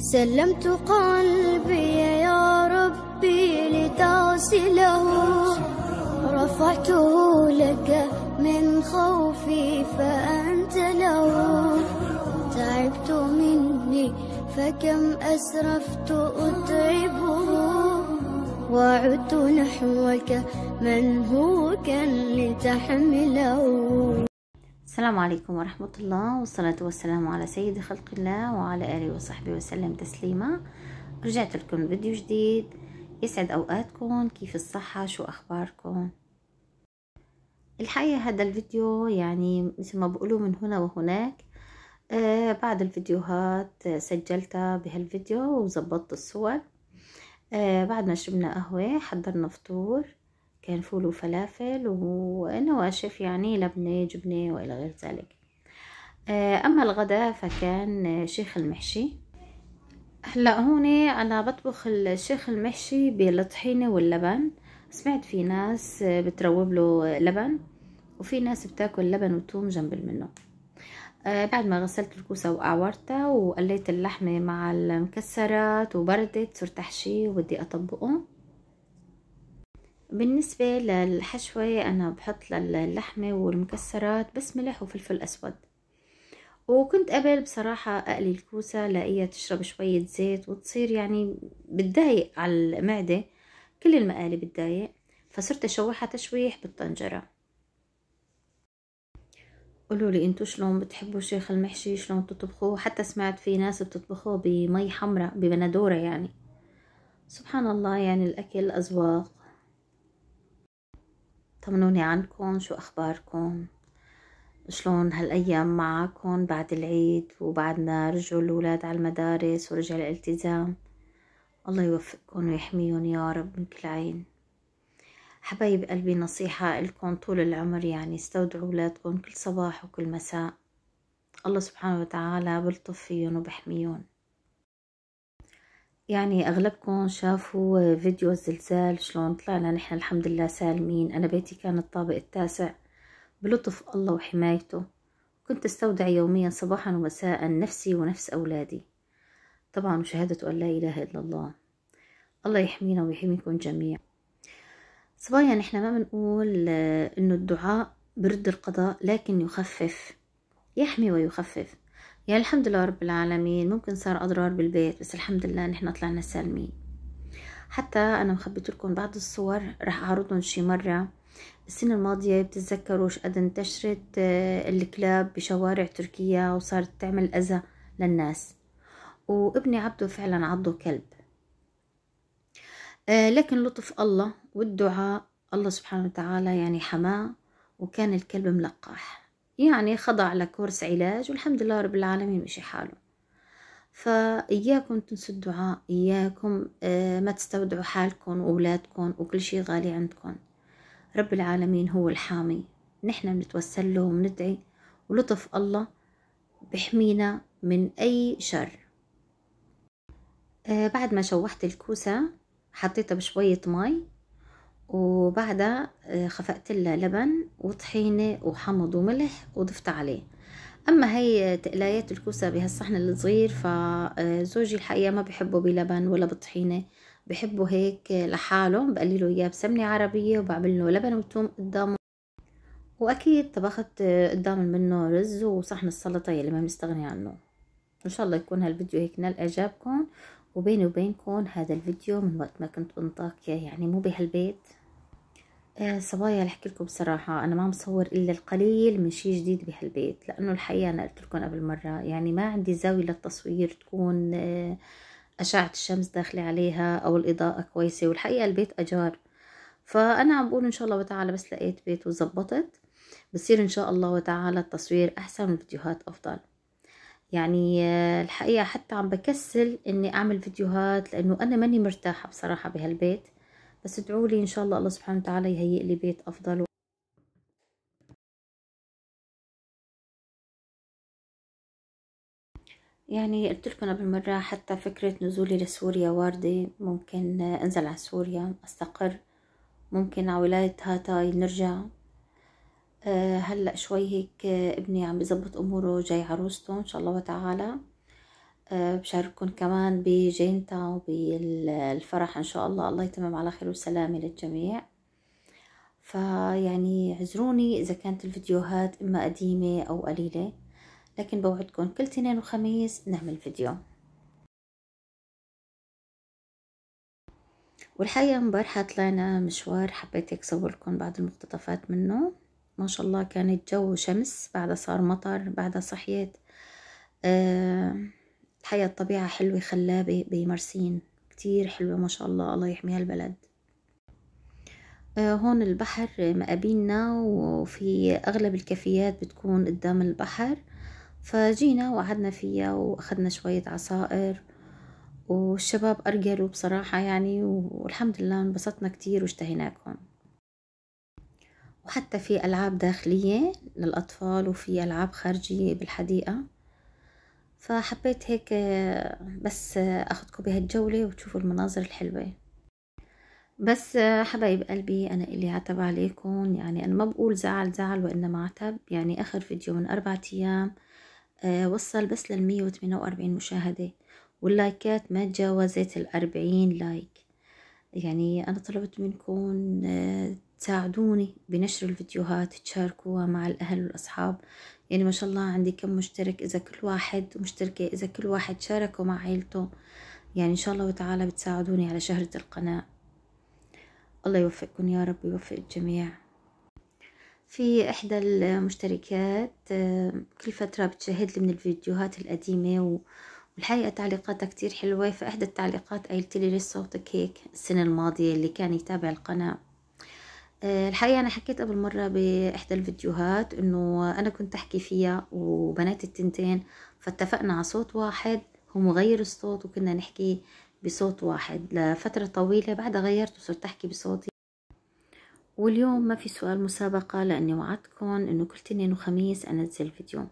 سلمت قلبي يا ربي لتغسله رفعته لك من خوفي فأنت له تعبت مني فكم أسرفت أتعبه وعدت نحوك منهوكا لتحمله السلام عليكم ورحمة الله والصلاة والسلام على سيد خلق الله وعلى آله وصحبه وسلم تسليما رجعت لكم فيديو جديد يسعد أوقاتكم كيف الصحة شو أخباركم الحقيقة هذا الفيديو يعني مثل ما بقولوا من هنا وهناك آه بعض الفيديوهات آه، سجلتها بهالفيديو وزبطت الصور آه، بعد ما شربنا قهوة حضرنا فطور كان فول وفلافل ونواشف يعني لبنة جبنة وإلى غير ذلك آه، أما الغداء فكان شيخ المحشي هلا هون أنا بطبخ الشيخ المحشي بالطحينة واللبن سمعت في ناس بتروب له لبن وفي ناس بتاكل لبن وتوم جنب منه آه، بعد ما غسلت الكوسة وأعورتها وقليت اللحمة مع المكسرات وبردت صرت أحشيه وبدي أطبقه بالنسبة للحشوة أنا بحط للحمة والمكسرات بس ملح وفلفل أسود وكنت قبل بصراحة أقلي الكوسة لاقيها تشرب شوية زيت وتصير يعني بتضايق على المعدة كل المقالي بتضايق فصرت أشوحها تشويح بالطنجرة قولوا لي انتو شلون بتحبوا شيخ المحشي شلون بتطبخوه حتى سمعت في ناس بتطبخوه بمي حمراء ببندورة يعني سبحان الله يعني الأكل أذواق طمنوني عنكم شو أخباركم شلون هالأيام معكم بعد العيد وبعدنا رجعوا الأولاد على المدارس ورجع الالتزام الله يوفقكم ويحميهم يا رب من كل عين حبايب قلبي نصيحة لكم طول العمر يعني استودعوا أولادكم كل صباح وكل مساء الله سبحانه وتعالى بلطف فيهم وبحميهم يعني اغلبكم شافوا فيديو الزلزال شلون طلعنا نحن الحمد لله سالمين انا بيتي كان الطابق التاسع بلطف الله وحمايته كنت استودع يوميا صباحا ومساء نفسي ونفس اولادي طبعا وشهادة ان لا اله الا الله الله يحمينا ويحميكم جميعا صبايا نحن ما بنقول آه، انه الدعاء برد القضاء لكن يخفف يحمي ويخفف يعني الحمد لله رب العالمين ممكن صار أضرار بالبيت بس الحمد لله نحن طلعنا سالمين حتى أنا مخبيت لكم بعض الصور راح أعرضهم شي مرة السنة الماضية بتتذكروا قد انتشرت آه، الكلاب بشوارع تركيا وصارت تعمل أذى للناس وابني عبده فعلا عضه كلب آه، لكن لطف الله والدعاء الله سبحانه وتعالى يعني حماه وكان الكلب ملقح يعني خضع لكورس علاج والحمد لله رب العالمين مشي حاله فإياكم تنسوا الدعاء إياكم آه، ما تستودعوا حالكم وأولادكم وكل شي غالي عندكم رب العالمين هو الحامي نحن بنتوسل له وبندعي ولطف الله بحمينا من أي شر آه، بعد ما شوحت الكوسة حطيتها بشوية مي وبعدها آه، خفقت لها لبن وطحينة وحمض وملح وضفت عليه أما هي تقلايات الكوسة بهالصحن الصغير فزوجي آه، الحقيقة ما بحبه بلبن ولا بطحينة بحبه هيك لحاله بقليله إياه بسمنة عربية وبعمل له لبن وتوم قدامه وأكيد طبخت آه، قدام منه رز وصحن السلطة يلي ما بنستغني عنه إن شاء الله يكون هالفيديو هيك نال إعجابكم وبيني وبينكم هذا الفيديو من وقت ما كنت بنطاكيا يعني مو بهالبيت آه، صبايا احكي لكم بصراحة انا ما مصور الا القليل من شي جديد بهالبيت لانه الحقيقة انا قلت لكم قبل مرة يعني ما عندي زاوية للتصوير تكون آه، اشعة الشمس داخلة عليها او الاضاءة كويسة والحقيقة البيت اجار فانا عم بقول ان شاء الله وتعالى بس لقيت بيت وزبطت بصير ان شاء الله وتعالى التصوير احسن والفيديوهات افضل يعني آه، الحقيقة حتى عم بكسل اني اعمل فيديوهات لانه انا ماني مرتاحة بصراحة بهالبيت بس ادعوا لي ان شاء الله الله سبحانه وتعالى يهيئ لي بيت افضل يعني قلت لكم قبل مرة حتى فكرة نزولي لسوريا واردة ممكن انزل على سوريا استقر ممكن على ولاية هاتاي نرجع آه، هلا شوي هيك ابني عم بزبط اموره جاي عروسته ان شاء الله وتعالى بشارككم كمان بجينتا وبالفرح ان شاء الله الله يتمم على خير وسلامة للجميع فيعني عذروني اذا كانت الفيديوهات اما قديمة او قليلة لكن بوعدكم كل تنين وخميس نعمل فيديو والحقيقة امبارحة طلعنا مشوار حبيت هيك لكم بعض المقتطفات منه ما شاء الله كان الجو شمس بعدها صار مطر بعدها صحيت آه حياة الطبيعة حلوة خلابة بمرسين كتير حلوة ما شاء الله الله يحميها البلد آه، هون البحر مقابلنا وفي أغلب الكافيات بتكون قدام البحر فجينا وقعدنا فيها وأخدنا شوية عصائر والشباب أرجلوا بصراحة يعني والحمد لله انبسطنا كتير واشتهيناكم وحتى في ألعاب داخلية للأطفال وفي ألعاب خارجية بالحديقة فحبيت هيك بس أخذكم بهالجولة وتشوفوا المناظر الحلوة بس حبايب قلبي انا اللي عتب عليكم يعني انا ما بقول زعل زعل وانما عتب يعني اخر فيديو من اربعة ايام آه، وصل بس للمية وثمانية واربعين مشاهدة واللايكات ما تجاوزت الاربعين لايك يعني انا طلبت منكم آه، تساعدوني بنشر الفيديوهات تشاركوها مع الأهل والأصحاب يعني ما شاء الله عندي كم مشترك إذا كل واحد مشتركة إذا كل واحد شاركوا مع عيلته يعني إن شاء الله وتعالى بتساعدوني على شهرة القناة الله يوفقكم يا رب ويوفق الجميع في إحدى المشتركات كل فترة بتشاهد لي من الفيديوهات القديمة والحقيقة تعليقاتها كتير حلوة فإحدى التعليقات قالت لي ليش صوتك هيك السنة الماضية اللي كان يتابع القناة آه، الحقيقة أنا حكيت قبل مرة بإحدى الفيديوهات إنه أنا كنت أحكي فيها وبنات التنتين فاتفقنا على صوت واحد هو مغير الصوت وكنا نحكي بصوت واحد لفترة طويلة بعدها غيرت وصرت أحكي بصوتي واليوم ما في سؤال مسابقة لأني وعدتكم إنه كل تنين وخميس أنزل فيديو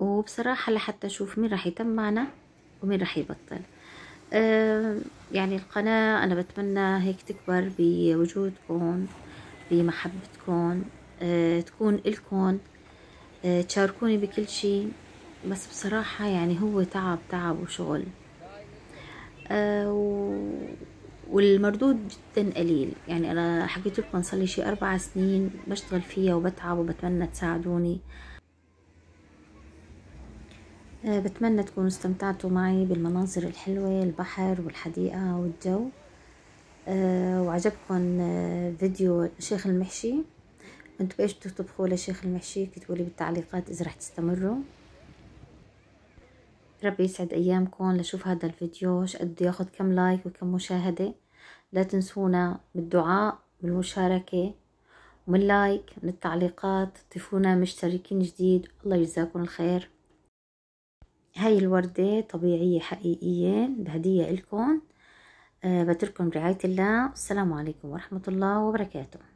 وبصراحة لحتى أشوف مين راح يتم معنا ومين راح يبطل آه، يعني القناة أنا بتمنى هيك تكبر بوجودكم بمحبتكم آه، تكون إلكم آه، تشاركوني بكل شيء بس بصراحة يعني هو تعب تعب وشغل آه، والمردود جدا قليل يعني أنا حكيت لكم صلي شي أربع سنين بشتغل فيها وبتعب وبتمنى تساعدوني بتمنى تكونوا استمتعتوا معي بالمناظر الحلوة البحر والحديقة والجو آه، وعجبكم آه، فيديو شيخ المحشي انتم ايش بدكم تطبخوا لشيخ المحشي كتبوا لي بالتعليقات اذا رح تستمروا ربي يسعد ايامكم لشوف هذا الفيديو شقد ياخذ كم لايك وكم مشاهده لا تنسونا بالدعاء بالمشاركه ومن لايك من التعليقات ضيفونا مشتركين جديد الله يجزاكم الخير هاي الوردة طبيعية حقيقية بهدية لكم آه، بترككم برعاية الله والسلام عليكم ورحمة الله وبركاته